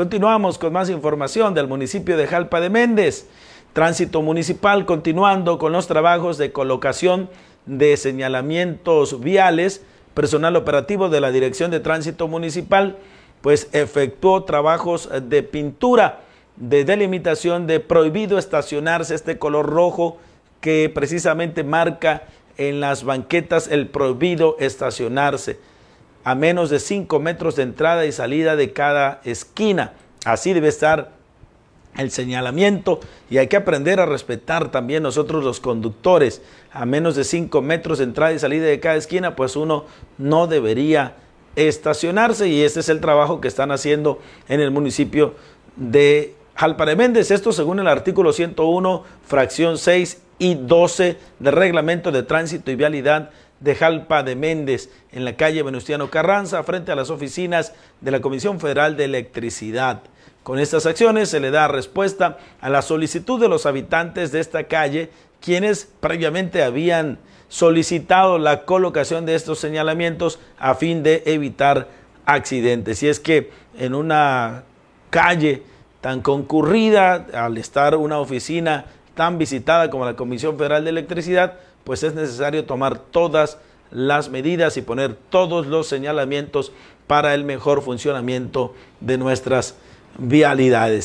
Continuamos con más información del municipio de Jalpa de Méndez. Tránsito municipal continuando con los trabajos de colocación de señalamientos viales. Personal operativo de la Dirección de Tránsito Municipal pues efectuó trabajos de pintura, de delimitación de prohibido estacionarse este color rojo que precisamente marca en las banquetas el prohibido estacionarse a menos de 5 metros de entrada y salida de cada esquina. Así debe estar el señalamiento y hay que aprender a respetar también nosotros los conductores. A menos de 5 metros de entrada y salida de cada esquina, pues uno no debería estacionarse y este es el trabajo que están haciendo en el municipio de Jalpare Méndez. Esto según el artículo 101, fracción 6 y 12 del reglamento de tránsito y vialidad de Jalpa de Méndez, en la calle Venustiano Carranza, frente a las oficinas de la Comisión Federal de Electricidad. Con estas acciones se le da respuesta a la solicitud de los habitantes de esta calle, quienes previamente habían solicitado la colocación de estos señalamientos a fin de evitar accidentes. Y es que en una calle tan concurrida, al estar una oficina tan visitada como la Comisión Federal de Electricidad, pues es necesario tomar todas las medidas y poner todos los señalamientos para el mejor funcionamiento de nuestras vialidades.